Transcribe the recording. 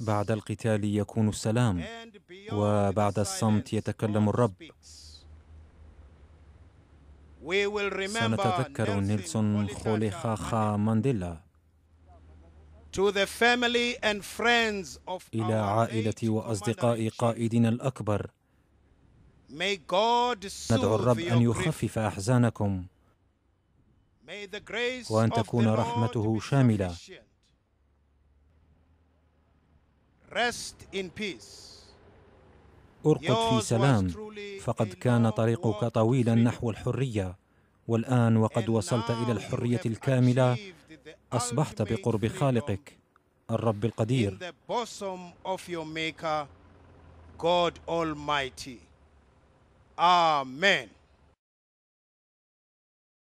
بعد القتال يكون السلام وبعد الصمت يتكلم الرب سنتذكر نيلسون خوليخاخا مانديلا إلى عائلة وأصدقاء قائدنا الأكبر ندعو الرب أن يخفف أحزانكم وأن تكون رحمته شاملة ارقد في سلام فقد كان طريقك طويلا نحو الحرية والآن وقد وصلت إلى الحرية الكاملة أصبحت بقرب خالقك الرب القدير آمين